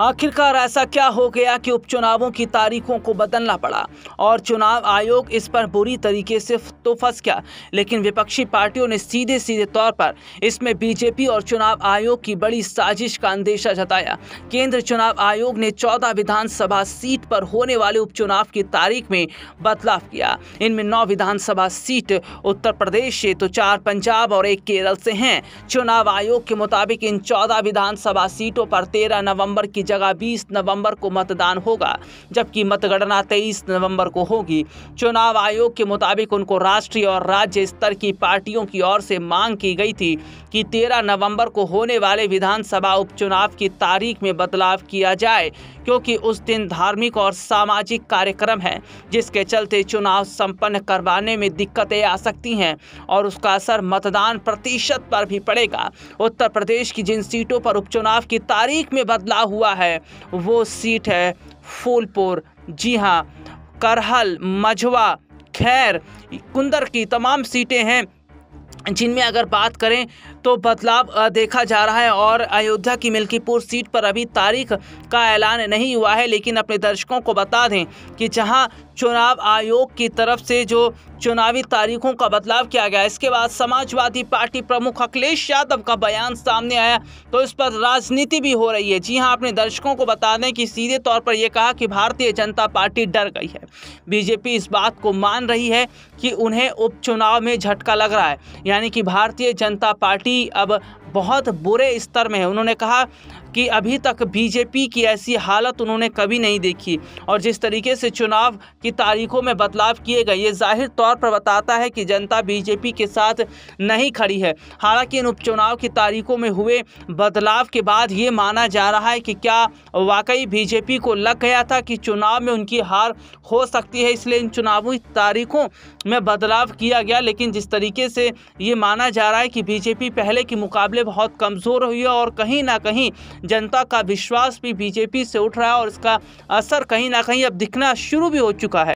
आखिरकार ऐसा क्या हो गया कि उपचुनावों की तारीखों को बदलना पड़ा और चुनाव आयोग इस पर बुरी तरीके से तो फंस गया लेकिन विपक्षी पार्टियों ने सीधे सीधे तौर पर इसमें बीजेपी और चुनाव आयोग की बड़ी साजिश का अंदेशा जताया केंद्र चुनाव आयोग ने चौदह विधानसभा सीट पर होने वाले उपचुनाव की तारीख में बदलाव किया इनमें नौ विधानसभा सीट उत्तर प्रदेश से तो चार पंजाब और एक केरल से हैं चुनाव आयोग के मुताबिक इन चौदह विधानसभा सीटों पर तेरह नवम्बर की जगह 20 नवंबर को मतदान होगा जबकि मतगणना 23 नवंबर को होगी चुनाव आयोग के मुताबिक उनको राष्ट्रीय और राज्य स्तर की पार्टियों की ओर से मांग की गई थी कि 13 नवंबर को होने वाले विधानसभा उपचुनाव की तारीख में बदलाव किया जाए क्योंकि उस दिन धार्मिक और सामाजिक कार्यक्रम है जिसके चलते चुनाव संपन्न करवाने में दिक्कतें आ सकती हैं और उसका असर मतदान प्रतिशत पर भी पड़ेगा उत्तर प्रदेश की जिन सीटों पर उपचुनाव की तारीख में बदलाव हुआ है वो सीट है फूलपुर जी हाँ करहल मझवा खैर कुंदर की तमाम सीटें हैं जिनमें अगर बात करें तो बदलाव देखा जा रहा है और अयोध्या की मिल्कीपुर सीट पर अभी तारीख का ऐलान नहीं हुआ है लेकिन अपने दर्शकों को बता दें कि जहां चुनाव आयोग की तरफ से जो चुनावी तारीखों का बदलाव किया गया इसके बाद समाजवादी पार्टी प्रमुख अखिलेश यादव का बयान सामने आया तो इस पर राजनीति भी हो रही है जी हाँ अपने दर्शकों को बता दें कि सीधे तौर पर यह कहा कि भारतीय जनता पार्टी डर गई है बीजेपी इस बात को मान रही है कि उन्हें उपचुनाव में झटका लग रहा है यानी कि भारतीय जनता पार्टी अब बहुत बुरे स्तर में है उन्होंने कहा कि अभी तक बीजेपी की ऐसी हालत उन्होंने कभी नहीं देखी और जिस तरीके से चुनाव की तारीखों में बदलाव किए गए ये जाहिर तौर पर बताता है कि जनता बीजेपी के साथ नहीं खड़ी है हालांकि इन उपचुनाव की तारीखों में हुए बदलाव के बाद ये माना जा रहा है कि क्या वाकई बीजेपी को लग गया था कि चुनाव में उनकी हार हो सकती है इसलिए इन चुनावी तारीखों में बदलाव किया गया लेकिन जिस तरीके से ये माना जा रहा है कि बीजेपी पहले के मुकाबले मामले बहुत कमज़ोर हुई है और कहीं ना कहीं जनता का विश्वास भी बीजेपी से उठ रहा है और इसका असर कहीं ना कहीं अब दिखना शुरू भी हो चुका है